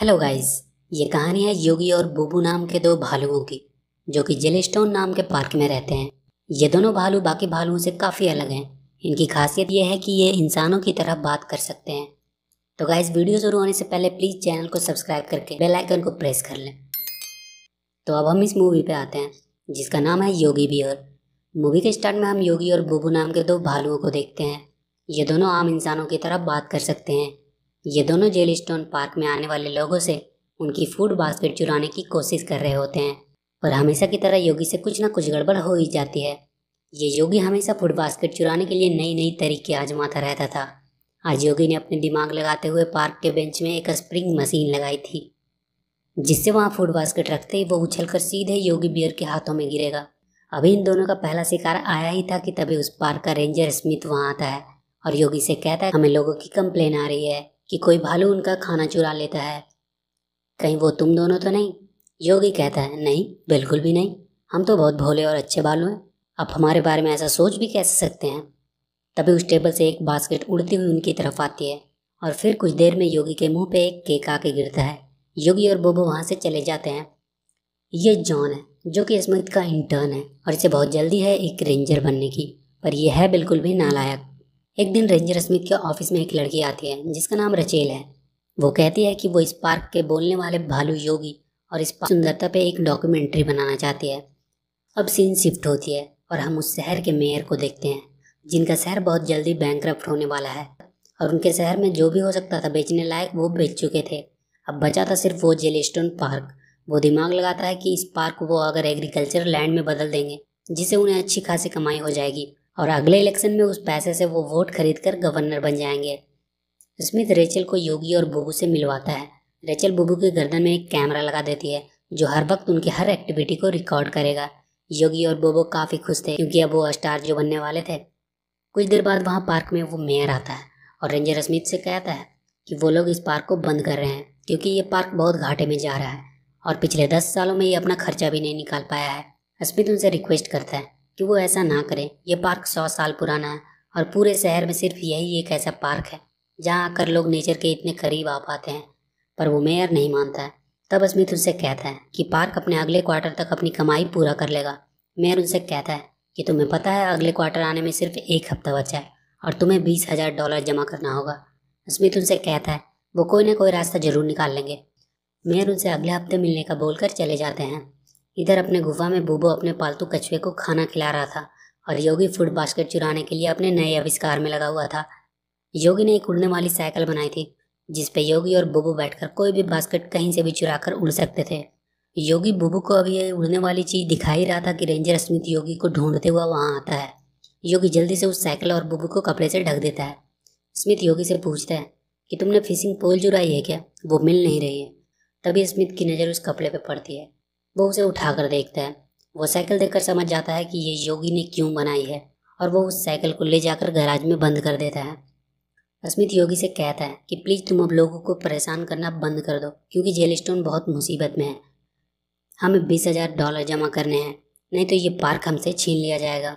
hello guys ये कहानी है योगी और बूबू नाम के दो भालुओं की जो कि जेलेस्टोन नाम के पार्क में रहते हैं ये दोनों भालू बाकी भालुओं से काफ़ी अलग हैं इनकी खासियत यह है कि ये इंसानों की तरह बात कर सकते हैं तो गाइस वीडियो शुरू होने से पहले प्लीज़ चैनल को सब्सक्राइब करके बेल आइकन को प्रेस कर लें तो अब हम इस मूवी पे आते हैं जिसका नाम है योगी बियर मूवी के स्टार्ट में हम योगी और बूबू नाम के दो भालुओं को देखते हैं ये दोनों आम इंसानों की तरह बात कर सकते हैं ये दोनों जेल स्टोन पार्क में आने वाले लोगों से उनकी फूड बास्केट चुराने की कोशिश कर रहे होते हैं पर हमेशा की तरह योगी से कुछ ना कुछ गड़बड़ हो ही जाती है ये योगी हमेशा फूड बास्केट चुराने के लिए नई नई तरीके आजमाता रहता था आज योगी ने अपने दिमाग लगाते हुए पार्क के बेंच में एक स्प्रिंग मशीन लगाई थी जिससे वहाँ फूड बास्केट रखते ही वो उछल कर सीधे योगी बियर के हाथों में गिरेगा अभी इन दोनों का पहला शिकार आया ही था कि तभी उस पार्क का रेंजर स्मिथ वहाँ आता है और योगी से कहता है हमें लोगों की कंप्लेन आ रही है कि कोई भालू उनका खाना चुरा लेता है कहीं वो तुम दोनों तो नहीं योगी कहता है नहीं बिल्कुल भी नहीं हम तो बहुत भोले और अच्छे भालू हैं आप हमारे बारे में ऐसा सोच भी कैसे सकते हैं तभी उस टेबल से एक बास्केट उड़ती हुई उनकी तरफ आती है और फिर कुछ देर में योगी के मुंह पे एक केक आके गिरता है योगी और बोबो वहाँ से चले जाते हैं ये जॉन है जो कि स्मृत का इंटर्न है और इसे बहुत जल्दी है एक रेंजर बनने की पर यह है बिल्कुल भी नालायक एक दिन रेंजर स्मिथ के ऑफिस में एक लड़की आती है जिसका नाम रचेल है वो कहती है कि वो इस पार्क के बोलने वाले भालू योगी और इस सुंदरता पे एक डॉक्यूमेंट्री बनाना चाहती है अब सीन शिफ्ट होती है और हम उस शहर के मेयर को देखते हैं जिनका शहर बहुत जल्दी बैंक होने वाला है और उनके शहर में जो भी हो सकता था बेचने लायक वो बेच चुके थे अब बचा था सिर्फ वो स्टोन पार्क वो दिमाग लगाता है कि इस पार्क को वो अगर एग्रीकल्चर लैंड में बदल देंगे जिसे उन्हें अच्छी खासी कमाई हो जाएगी और अगले इलेक्शन में उस पैसे से वो वोट खरीद कर गवर्नर बन जाएंगे स्मिथ रेचल को योगी और बुबू से मिलवाता है रेचल बुबू के गर्दन में एक कैमरा लगा देती है जो हर वक्त उनकी हर एक्टिविटी को रिकॉर्ड करेगा योगी और बोबो काफ़ी खुश थे क्योंकि अब वो स्टार जो बनने वाले थे कुछ देर बाद वहाँ पार्क में वो मेयर आता है और रेंजर स्मिथ से कहता है कि वो लोग इस पार्क को बंद कर रहे हैं क्योंकि ये पार्क बहुत घाटे में जा रहा है और पिछले दस सालों में ये अपना खर्चा भी नहीं निकाल पाया है स्मिथ उनसे रिक्वेस्ट करता है कि वो ऐसा ना करें ये पार्क सौ साल पुराना है और पूरे शहर में सिर्फ यही एक ऐसा पार्क है जहाँ आकर लोग नेचर के इतने करीब आ पाते हैं पर वो मेयर नहीं मानता है तब स्मिथ उनसे कहता है कि पार्क अपने अगले क्वार्टर तक अपनी कमाई पूरा कर लेगा मेयर उनसे कहता है कि तुम्हें पता है अगले क्वार्टर आने में सिर्फ एक हफ्ता बचा है और तुम्हें बीस हज़ार डॉलर जमा करना होगा स्मिथ उनसे कहता है वो कोई ना कोई रास्ता जरूर निकाल लेंगे मेयर उनसे अगले हफ्ते मिलने का बोलकर चले जाते हैं इधर अपने गुफा में बूबो अपने पालतू कछुए को खाना खिला रहा था और योगी फूड बास्केट चुराने के लिए अपने नए आविष्कार में लगा हुआ था योगी ने एक उड़ने वाली साइकिल बनाई थी जिस पर योगी और बूबू बैठकर कोई भी बास्केट कहीं से भी चुरा कर उड़ सकते थे योगी बूबू को अभी ये उड़ने वाली चीज़ दिखा ही रहा था कि रेंजर स्मिथ योगी को ढूंढते हुआ वहाँ आता है योगी जल्दी से उस साइकिल और बूबू को कपड़े से ढक देता है स्मिथ योगी से पूछता है कि तुमने फिशिंग पोल चुराई है क्या वो मिल नहीं रही है तभी स्मिथ की नज़र उस कपड़े पर पड़ती है वो उसे उठाकर देखता है वो साइकिल देखकर समझ जाता है कि ये योगी ने क्यों बनाई है और वो उस साइकिल को ले जाकर गैराज में बंद कर देता है स्मिथ योगी से कहता है कि प्लीज़ तुम अब लोगों को परेशान करना बंद कर दो क्योंकि जेल स्टोन बहुत मुसीबत में है हमें बीस हज़ार डॉलर जमा करने हैं नहीं तो ये पार्क हमसे छीन लिया जाएगा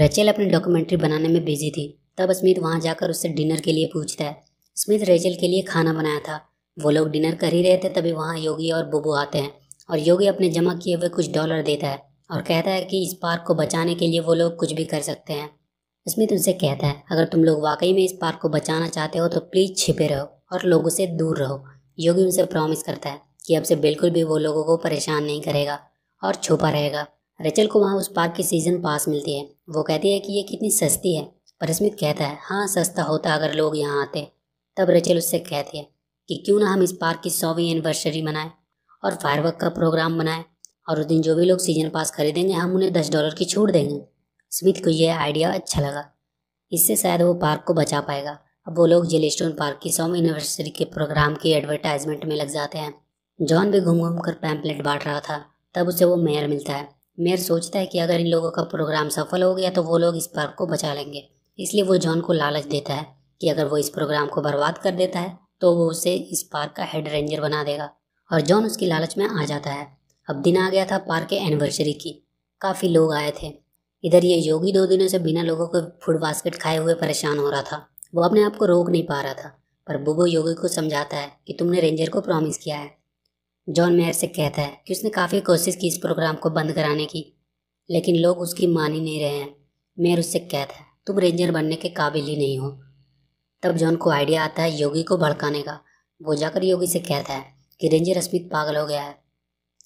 रचेल अपनी डॉक्यूमेंट्री बनाने में बिजी थी तब स्मित वहाँ जाकर उससे डिनर के लिए पूछता है स्मिथ रेचल के लिए खाना बनाया था वो लोग डिनर कर ही रहे थे तभी वहाँ योगी और बुबू आते हैं और योगी अपने जमा किए हुए कुछ डॉलर देता है और कहता है कि इस पार्क को बचाने के लिए वो लोग कुछ भी कर सकते हैं स्मिथ उनसे कहता है अगर तुम लोग वाकई में इस पार्क को बचाना चाहते हो तो प्लीज़ छिपे रहो और लोगों से दूर रहो योगी उनसे प्रॉमिस करता है कि अब से बिल्कुल भी वो लोगों को परेशान नहीं करेगा और छुपा रहेगा रेचल को वहाँ उस पार्क की सीज़न पास मिलती है वो कहती है कि ये कितनी सस्ती है पर स्मिथ कहता है हाँ सस्ता होता अगर लोग यहाँ आते तब रेचल उससे कहती है कि क्यों ना हम इस पार्क की सौवीं एनिवर्सरी मनाएं और फायरवर्क का प्रोग्राम बनाए और उस दिन जो भी लोग सीजन पास खरीदेंगे हम उन्हें दस डॉलर की छूट देंगे स्मिथ को यह आइडिया अच्छा लगा इससे शायद वो पार्क को बचा पाएगा अब वो लोग जेल स्टोन पार्क की सौवीं यूनिवर्सिटी के प्रोग्राम की एडवर्टाइजमेंट में लग जाते हैं जॉन भी घूम घूम कर पैम्पलेट बांट रहा था तब उसे वो मेयर मिलता है मेयर सोचता है कि अगर इन लोगों का प्रोग्राम सफल हो गया तो वो लोग इस पार्क को बचा लेंगे इसलिए वो जॉन को लालच देता है कि अगर वो इस प्रोग्राम को बर्बाद कर देता है तो वो उसे इस पार्क का हेड रेंजर बना देगा और जॉन उसकी लालच में आ जाता है अब दिन आ गया था पार्क के एनिवर्सरी की काफ़ी लोग आए थे इधर ये योगी दो दिनों से बिना लोगों को फूड बास्केट खाए हुए परेशान हो रहा था वो अपने आप को रोक नहीं पा रहा था पर बुबो योगी को समझाता है कि तुमने रेंजर को प्रॉमिस किया है जॉन मेयर से कहता है कि उसने काफ़ी कोशिश की इस प्रोग्राम को बंद कराने की लेकिन लोग उसकी मान ही नहीं रहे हैं मेयर उससे कहता है तुम रेंजर बनने के काबिल ही नहीं हो तब जॉन को आइडिया आता है योगी को भड़काने का वो जाकर योगी से कहता है कि रेंजर अस्मित पागल हो गया है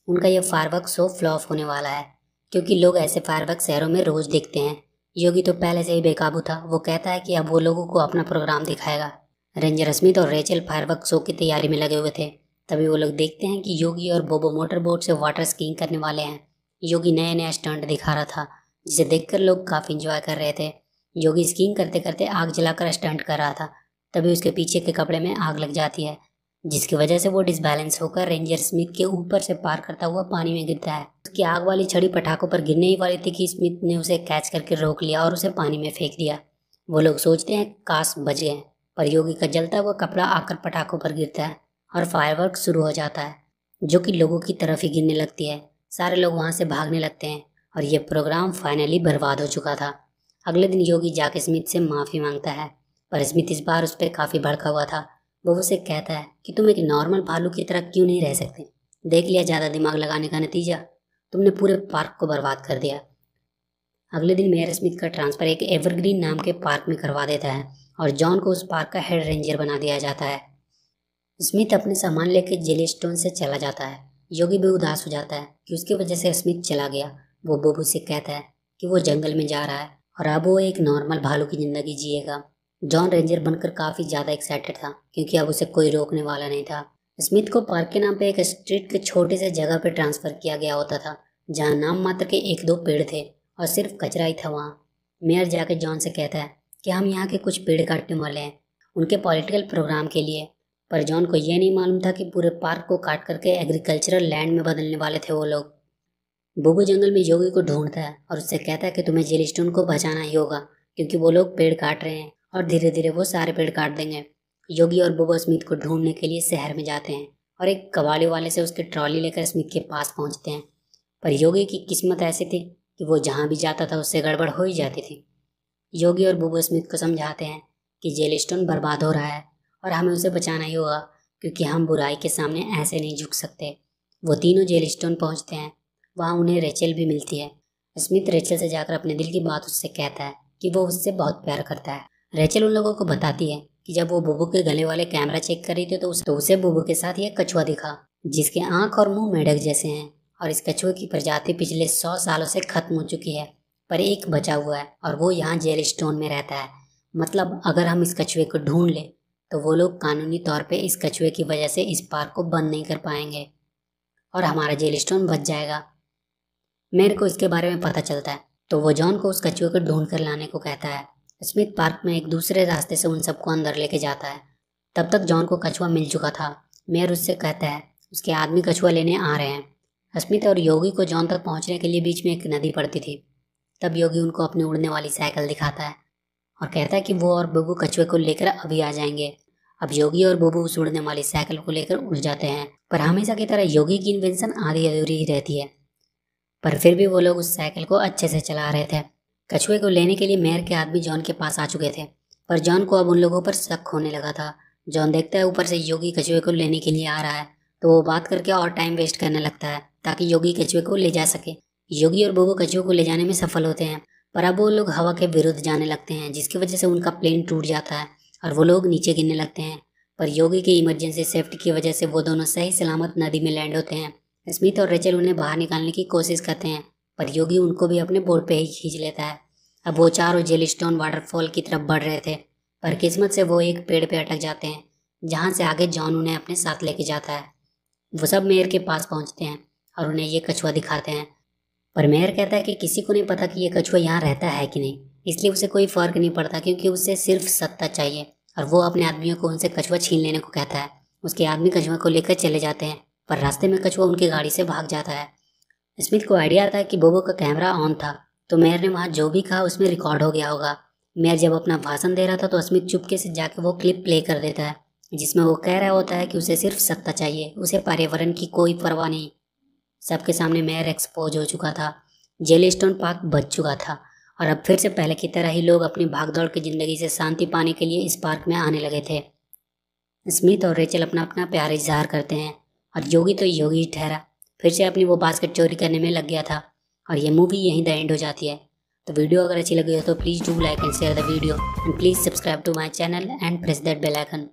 उनका यह फायरवर्क शो फ्लॉप होने वाला है क्योंकि लोग ऐसे फायरवर्क शहरों में रोज देखते हैं योगी तो पहले से ही बेकाबू था वो कहता है कि अब वो लोगों को अपना प्रोग्राम दिखाएगा रेंजर स्मिथ और रेचल फायरवर्क शो की तैयारी में लगे हुए थे तभी वो लोग देखते हैं कि योगी और बोबो मोटर बोट से वाटर स्कीइंग करने वाले हैं योगी नया नया स्टंट दिखा रहा था जिसे देखकर लोग काफ़ी इंजॉय कर रहे थे योगी स्कीइंग करते करते आग जलाकर स्टंट कर रहा था तभी उसके पीछे के कपड़े में आग लग जाती है जिसकी वजह से वो डिसबैलेंस होकर रेंजर स्मिथ के ऊपर से पार करता हुआ पानी में गिरता है उसकी आग वाली छड़ी पटाखों पर गिरने ही वाली थी कि स्मिथ ने उसे कैच करके रोक लिया और उसे पानी में फेंक दिया वो लोग सोचते हैं काश बच गए पर योगी का जलता हुआ कपड़ा आकर पटाखों पर गिरता है और फायरवर्क शुरू हो जाता है जो कि लोगों की तरफ ही गिरने लगती है सारे लोग वहाँ से भागने लगते हैं और ये प्रोग्राम फाइनली बर्बाद हो चुका था अगले दिन योगी जाके स्मिथ से माफ़ी मांगता है पर स्मिथ इस बार उस पर काफ़ी भड़का हुआ था बहू से कहता है कि तुम एक नॉर्मल भालू की तरह क्यों नहीं रह सकते देख लिया ज़्यादा दिमाग लगाने का नतीजा तुमने पूरे पार्क को बर्बाद कर दिया अगले दिन मेयर स्मिथ का ट्रांसफ़र एक एवरग्रीन नाम के पार्क में करवा देता है और जॉन को उस पार्क का हेड रेंजर बना दिया जाता है स्मिथ अपने सामान लेकर जेली स्टोन से चला जाता है योगी भी उदास हो जाता है कि उसकी वजह से स्मिथ चला गया वो बोबू से कहता है कि वो जंगल में जा रहा है और अब वो एक नॉर्मल भालू की ज़िंदगी जिएगा जॉन रेंजर बनकर काफ़ी ज़्यादा एक्साइटेड था क्योंकि अब उसे कोई रोकने वाला नहीं था स्मिथ को पार्क के नाम पर एक स्ट्रीट के छोटे से जगह पर ट्रांसफ़र किया गया होता था जहाँ नाम मात्र के एक दो पेड़ थे और सिर्फ कचरा ही था वहाँ मेयर जाके जॉन से कहता है कि हम यहाँ के कुछ पेड़ काटने वाले हैं उनके पॉलिटिकल प्रोग्राम के लिए पर जॉन को यह नहीं मालूम था कि पूरे पार्क को काट करके एग्रीकल्चरल लैंड में बदलने वाले थे वो लोग बुबू जंगल में योगी को ढूंढता है और उससे कहता है कि तुम्हें जेलिस्टोन को बचाना ही होगा क्योंकि वो लोग पेड़ काट रहे हैं और धीरे धीरे वो सारे पेड़ काट देंगे योगी और बुबा स्मित को ढूंढने के लिए शहर में जाते हैं और एक कबाड़ी वाले से उसकी ट्रॉली लेकर स्मित के पास पहुंचते हैं पर योगी की किस्मत ऐसी थी कि वो जहाँ भी जाता था उससे गड़बड़ हो ही जाती थी योगी और बुबा स्मित को समझाते हैं कि जेल स्टोन बर्बाद हो रहा है और हमें उसे बचाना ही होगा क्योंकि हम बुराई के सामने ऐसे नहीं झुक सकते वो तीनों जेल स्टोन पहुँचते हैं वहाँ उन्हें रेचल भी मिलती है स्मित रेचल से जाकर अपने दिल की बात उससे कहता है कि वो उससे बहुत प्यार करता है रेचल उन लोगों को बताती है कि जब वो बुबू के गले वाले कैमरा चेक कर रही थी तो, उस, तो उसे बुबू के साथ एक कछुआ दिखा जिसके आंख और मुंह मेढक जैसे हैं और इस कछुए की प्रजाति पिछले सौ सालों से खत्म हो चुकी है पर एक बचा हुआ है और वो यहाँ जेल स्टोन में रहता है मतलब अगर हम इस कछुए को ढूंढ लें तो वो लोग कानूनी तौर पर इस कछुए की वजह से इस पार्क को बंद नहीं कर पाएंगे और हमारा जेल स्टोन बच जाएगा मेरे को इसके बारे में पता चलता है तो वो जॉन को उस कछुए को ढूंढ कर लाने को कहता है स्मिथ पार्क में एक दूसरे रास्ते से उन सबको अंदर लेके जाता है तब तक जॉन को कछुआ मिल चुका था मेयर उससे कहता है उसके आदमी कछुआ लेने आ रहे हैं स्मिथ और योगी को जॉन तक पहुंचने के लिए बीच में एक नदी पड़ती थी तब योगी उनको अपनी उड़ने वाली साइकिल दिखाता है और कहता है कि वो और बबू कछुए को लेकर अभी आ जाएंगे अब योगी और बबू उस उड़ने वाली साइकिल को लेकर उड़ जाते हैं पर हमेशा की तरह योगी की इन्वेंशन आधी अधूरी ही रहती है पर फिर भी वो लोग उस साइकिल को अच्छे से चला रहे थे कछुए को लेने के लिए मेयर के आदमी जॉन के पास आ चुके थे पर जॉन को अब उन लोगों पर शक होने लगा था जॉन देखता है ऊपर से योगी कछुए को लेने के लिए आ रहा है तो वो बात करके और टाइम वेस्ट करने लगता है ताकि योगी कछुए को ले जा सके योगी और बोगो कछुए को ले जाने में सफल होते हैं पर अब वो लोग हवा के विरुद्ध जाने लगते हैं जिसकी वजह से उनका प्लेन टूट जाता है और वो लोग नीचे गिरने लगते हैं पर योगी की इमरजेंसी सेफ्टी की वजह से वो दोनों सही सलामत नदी में लैंड होते हैं स्मिथ और रेचल उन्हें बाहर निकालने की कोशिश करते हैं पर योगी उनको भी अपने बोर्ड पे ही खींच लेता है अब वो चारों स्टोन वाटरफॉल की तरफ बढ़ रहे थे पर किस्मत से वो एक पेड़ पे अटक जाते हैं जहाँ से आगे जॉन उन्हें अपने साथ लेके जाता है वो सब मेयर के पास पहुँचते हैं और उन्हें ये कछुआ दिखाते हैं पर मेयर कहता है कि किसी को नहीं पता कि ये कछुआ यहाँ रहता है कि नहीं इसलिए उसे कोई फ़र्क नहीं पड़ता क्योंकि उसे सिर्फ सत्ता चाहिए और वो अपने आदमियों को उनसे कछुआ छीन लेने को कहता है उसके आदमी कछुआ को लेकर चले जाते हैं पर रास्ते में कछुआ उनकी गाड़ी से भाग जाता है स्मिथ को आइडिया था कि बोबो का कैमरा ऑन था तो मेयर ने वहाँ जो भी कहा उसमें रिकॉर्ड हो गया होगा मेयर जब अपना भाषण दे रहा था तो स्मिथ चुपके से जाके वो क्लिप प्ले कर देता है जिसमें वो कह रहा होता है कि उसे सिर्फ सत्ता चाहिए उसे पर्यावरण की कोई परवाह नहीं सबके सामने मेयर एक्सपोज हो चुका था जेली स्टोन पार्क बच चुका था और अब फिर से पहले की तरह ही लोग अपनी भागदौड़ की ज़िंदगी से शांति पाने के लिए इस पार्क में आने लगे थे स्मिथ और रेचल अपना अपना प्यार इजहार करते हैं और योगी तो योगी ठहरा फिर से अपनी वो बास्केट चोरी करने में लग गया था और ये मूवी यहीं द एंड हो जाती है तो वीडियो अगर अच्छी लगी हो तो please do like and share the video and please subscribe to my channel and press that bell icon